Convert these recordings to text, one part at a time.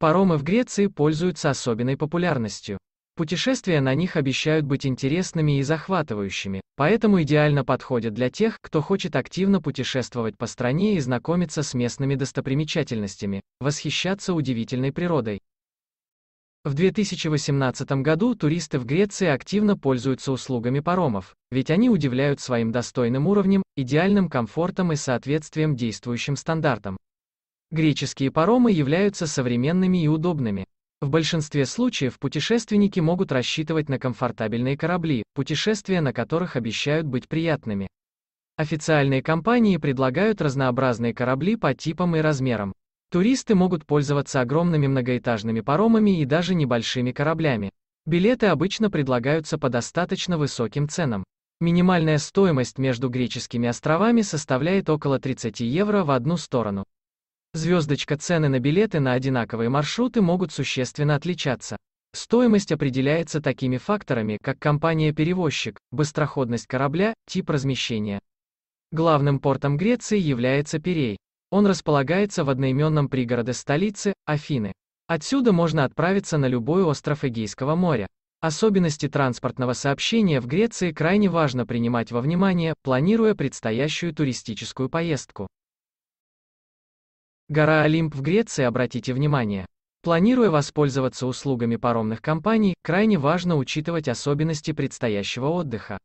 Паромы в Греции пользуются особенной популярностью. Путешествия на них обещают быть интересными и захватывающими, поэтому идеально подходят для тех, кто хочет активно путешествовать по стране и знакомиться с местными достопримечательностями, восхищаться удивительной природой. В 2018 году туристы в Греции активно пользуются услугами паромов, ведь они удивляют своим достойным уровнем, идеальным комфортом и соответствием действующим стандартам. Греческие паромы являются современными и удобными. В большинстве случаев путешественники могут рассчитывать на комфортабельные корабли, путешествия на которых обещают быть приятными. Официальные компании предлагают разнообразные корабли по типам и размерам. Туристы могут пользоваться огромными многоэтажными паромами и даже небольшими кораблями. Билеты обычно предлагаются по достаточно высоким ценам. Минимальная стоимость между греческими островами составляет около 30 евро в одну сторону звездочка цены на билеты на одинаковые маршруты могут существенно отличаться. Стоимость определяется такими факторами, как компания-перевозчик, быстроходность корабля, тип размещения. Главным портом Греции является Пирей. Он располагается в одноименном пригороде столицы, Афины. Отсюда можно отправиться на любой остров Эгейского моря. Особенности транспортного сообщения в Греции крайне важно принимать во внимание, планируя предстоящую туристическую поездку. Гора Олимп в Греции, обратите внимание. Планируя воспользоваться услугами паромных компаний, крайне важно учитывать особенности предстоящего отдыха.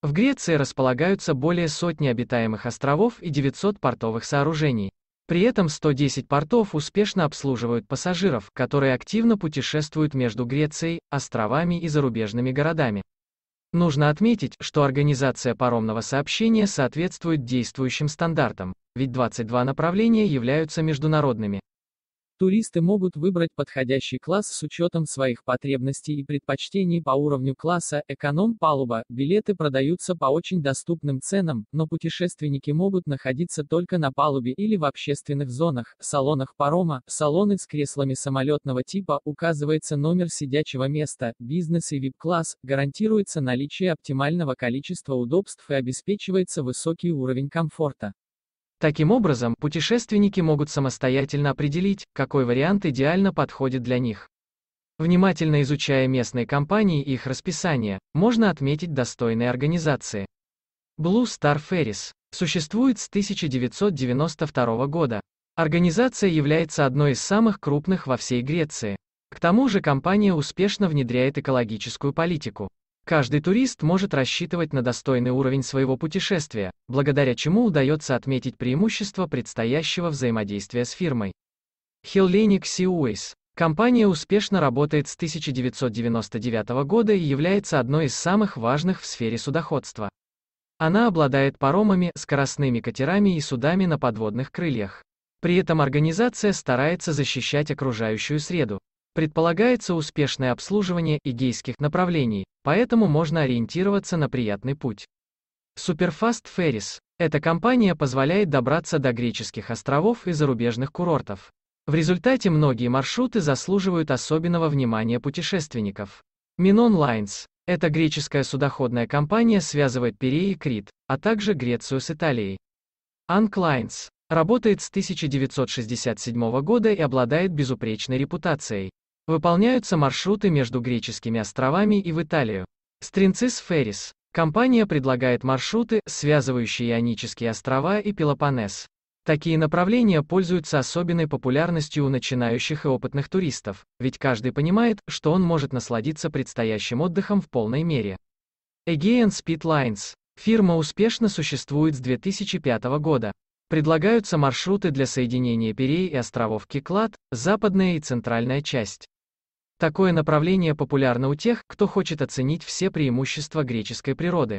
В Греции располагаются более сотни обитаемых островов и 900 портовых сооружений. При этом 110 портов успешно обслуживают пассажиров, которые активно путешествуют между Грецией, островами и зарубежными городами. Нужно отметить, что организация паромного сообщения соответствует действующим стандартам, ведь 22 направления являются международными. Туристы могут выбрать подходящий класс с учетом своих потребностей и предпочтений по уровню класса эконом-палуба. Билеты продаются по очень доступным ценам, но путешественники могут находиться только на палубе или в общественных зонах, салонах парома, салоны с креслами самолетного типа, указывается номер сидячего места, бизнес и вип-класс, гарантируется наличие оптимального количества удобств и обеспечивается высокий уровень комфорта. Таким образом, путешественники могут самостоятельно определить, какой вариант идеально подходит для них. Внимательно изучая местные компании и их расписание, можно отметить достойные организации. Blue Star Ferries существует с 1992 года. Организация является одной из самых крупных во всей Греции. К тому же компания успешно внедряет экологическую политику. Каждый турист может рассчитывать на достойный уровень своего путешествия, благодаря чему удается отметить преимущество предстоящего взаимодействия с фирмой. Hellenic Seaways. Компания успешно работает с 1999 года и является одной из самых важных в сфере судоходства. Она обладает паромами, скоростными катерами и судами на подводных крыльях. При этом организация старается защищать окружающую среду. Предполагается успешное обслуживание игейских направлений, поэтому можно ориентироваться на приятный путь. Superfast Ferris. Эта компания позволяет добраться до греческих островов и зарубежных курортов. В результате многие маршруты заслуживают особенного внимания путешественников. Minon Lines Эта греческая судоходная компания связывает Пирей и Крит, а также Грецию с Италией. Анклайнс. Работает с 1967 года и обладает безупречной репутацией. Выполняются маршруты между греческими островами и в Италию. Стринцис Феррис. Компания предлагает маршруты, связывающие Ионические острова и Пелопоннес. Такие направления пользуются особенной популярностью у начинающих и опытных туристов, ведь каждый понимает, что он может насладиться предстоящим отдыхом в полной мере. Aegean Speed Lines. Фирма успешно существует с 2005 года. Предлагаются маршруты для соединения Пирей и островов Киклад, западная и центральная часть. Такое направление популярно у тех, кто хочет оценить все преимущества греческой природы.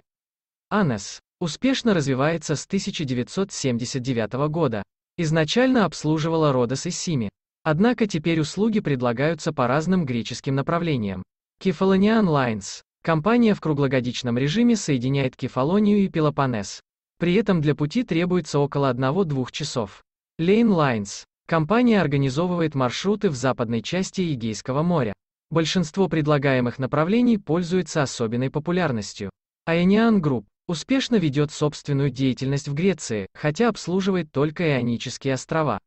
Анес успешно развивается с 1979 года. Изначально обслуживала Родос и Сими. Однако теперь услуги предлагаются по разным греческим направлениям. Кефалониан Лайнс. Компания в круглогодичном режиме соединяет Кефалонию и Пелопонес. При этом для пути требуется около 1-2 часов. Lane Lines. Компания организовывает маршруты в западной части Эгейского моря. Большинство предлагаемых направлений пользуется особенной популярностью. Aeonian Group успешно ведет собственную деятельность в Греции, хотя обслуживает только Ионические острова.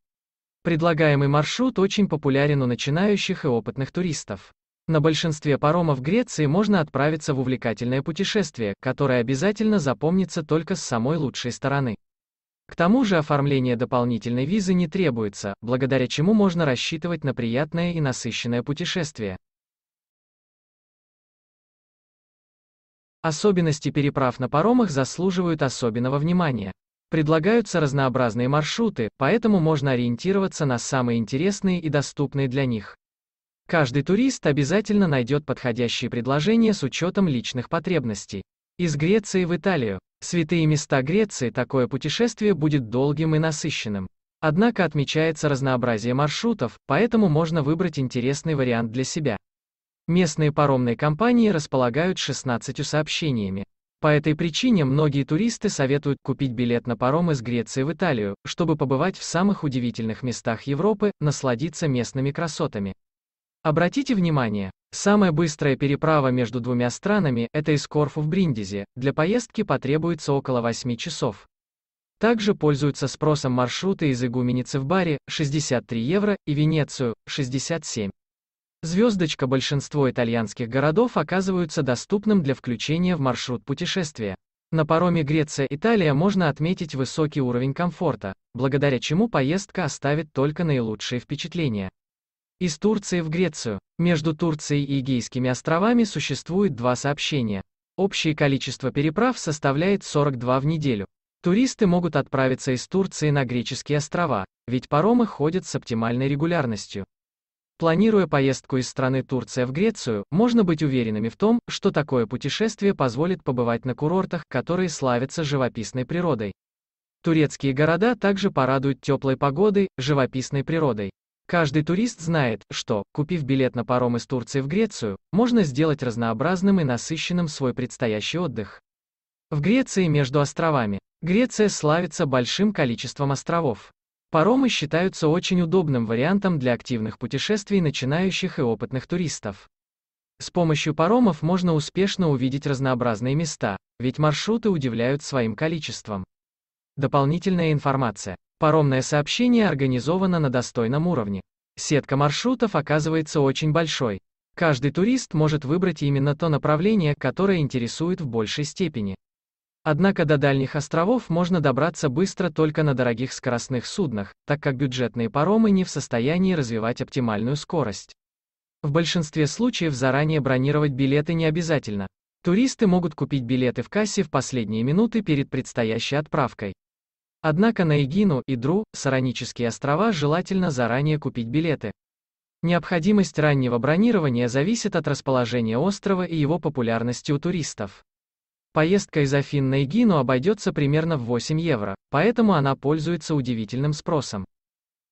Предлагаемый маршрут очень популярен у начинающих и опытных туристов. На большинстве паромов Греции можно отправиться в увлекательное путешествие, которое обязательно запомнится только с самой лучшей стороны. К тому же оформление дополнительной визы не требуется, благодаря чему можно рассчитывать на приятное и насыщенное путешествие. Особенности переправ на паромах заслуживают особенного внимания. Предлагаются разнообразные маршруты, поэтому можно ориентироваться на самые интересные и доступные для них. Каждый турист обязательно найдет подходящие предложения с учетом личных потребностей. Из Греции в Италию. Святые места Греции такое путешествие будет долгим и насыщенным. Однако отмечается разнообразие маршрутов, поэтому можно выбрать интересный вариант для себя. Местные паромные компании располагают 16 сообщениями. По этой причине многие туристы советуют купить билет на паром из Греции в Италию, чтобы побывать в самых удивительных местах Европы, насладиться местными красотами. Обратите внимание, самая быстрая переправа между двумя странами – это из Корфу в Бриндизе, для поездки потребуется около 8 часов. Также пользуются спросом маршруты из Игуменицы в Баре, 63 евро, и Венецию, 67. Звездочка большинство итальянских городов оказываются доступным для включения в маршрут путешествия. На пароме Греция-Италия можно отметить высокий уровень комфорта, благодаря чему поездка оставит только наилучшие впечатления. Из Турции в Грецию. Между Турцией и Эгейскими островами существует два сообщения. Общее количество переправ составляет 42 в неделю. Туристы могут отправиться из Турции на греческие острова, ведь паромы ходят с оптимальной регулярностью. Планируя поездку из страны Турция в Грецию, можно быть уверенными в том, что такое путешествие позволит побывать на курортах, которые славятся живописной природой. Турецкие города также порадуют теплой погодой, живописной природой. Каждый турист знает, что, купив билет на паром из Турции в Грецию, можно сделать разнообразным и насыщенным свой предстоящий отдых. В Греции между островами. Греция славится большим количеством островов. Паромы считаются очень удобным вариантом для активных путешествий начинающих и опытных туристов. С помощью паромов можно успешно увидеть разнообразные места, ведь маршруты удивляют своим количеством. Дополнительная информация. Паромное сообщение организовано на достойном уровне. Сетка маршрутов оказывается очень большой. Каждый турист может выбрать именно то направление, которое интересует в большей степени. Однако до дальних островов можно добраться быстро только на дорогих скоростных суднах, так как бюджетные паромы не в состоянии развивать оптимальную скорость. В большинстве случаев заранее бронировать билеты не обязательно. Туристы могут купить билеты в кассе в последние минуты перед предстоящей отправкой. Однако на Игину и Дру, Саранические острова желательно заранее купить билеты. Необходимость раннего бронирования зависит от расположения острова и его популярности у туристов. Поездка из Афин на Игину обойдется примерно в 8 евро, поэтому она пользуется удивительным спросом.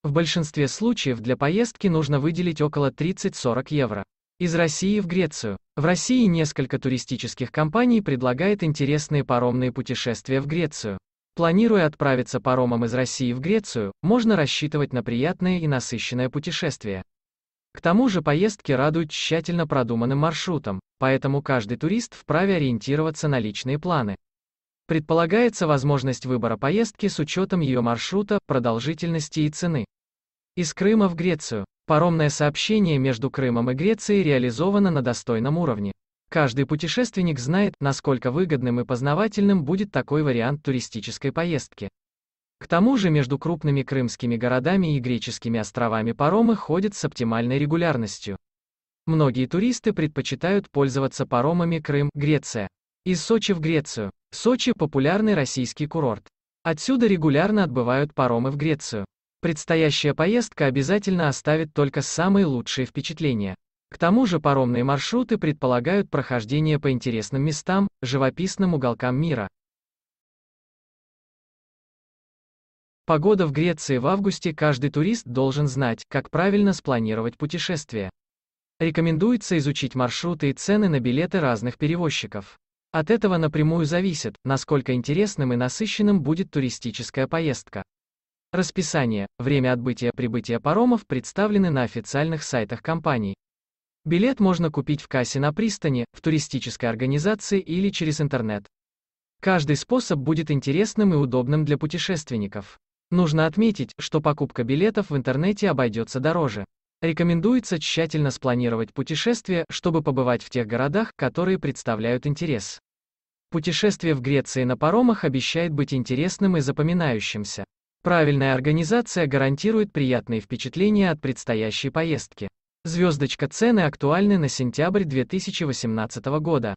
В большинстве случаев для поездки нужно выделить около 30-40 евро. Из России в Грецию. В России несколько туристических компаний предлагает интересные паромные путешествия в Грецию. Планируя отправиться паромом из России в Грецию, можно рассчитывать на приятное и насыщенное путешествие. К тому же поездки радуют тщательно продуманным маршрутом, поэтому каждый турист вправе ориентироваться на личные планы. Предполагается возможность выбора поездки с учетом ее маршрута, продолжительности и цены. Из Крыма в Грецию. Паромное сообщение между Крымом и Грецией реализовано на достойном уровне. Каждый путешественник знает, насколько выгодным и познавательным будет такой вариант туристической поездки. К тому же между крупными крымскими городами и греческими островами паромы ходят с оптимальной регулярностью. Многие туристы предпочитают пользоваться паромами Крым, Греция. Из Сочи в Грецию. Сочи – популярный российский курорт. Отсюда регулярно отбывают паромы в Грецию. Предстоящая поездка обязательно оставит только самые лучшие впечатления. К тому же паромные маршруты предполагают прохождение по интересным местам, живописным уголкам мира. Погода в Греции в августе каждый турист должен знать, как правильно спланировать путешествие. Рекомендуется изучить маршруты и цены на билеты разных перевозчиков. От этого напрямую зависит, насколько интересным и насыщенным будет туристическая поездка. Расписание, время отбытия-прибытия паромов представлены на официальных сайтах компаний. Билет можно купить в кассе на пристани, в туристической организации или через интернет. Каждый способ будет интересным и удобным для путешественников. Нужно отметить, что покупка билетов в интернете обойдется дороже. Рекомендуется тщательно спланировать путешествие, чтобы побывать в тех городах, которые представляют интерес. Путешествие в Греции на паромах обещает быть интересным и запоминающимся. Правильная организация гарантирует приятные впечатления от предстоящей поездки. Звездочка цены актуальны на сентябрь 2018 года.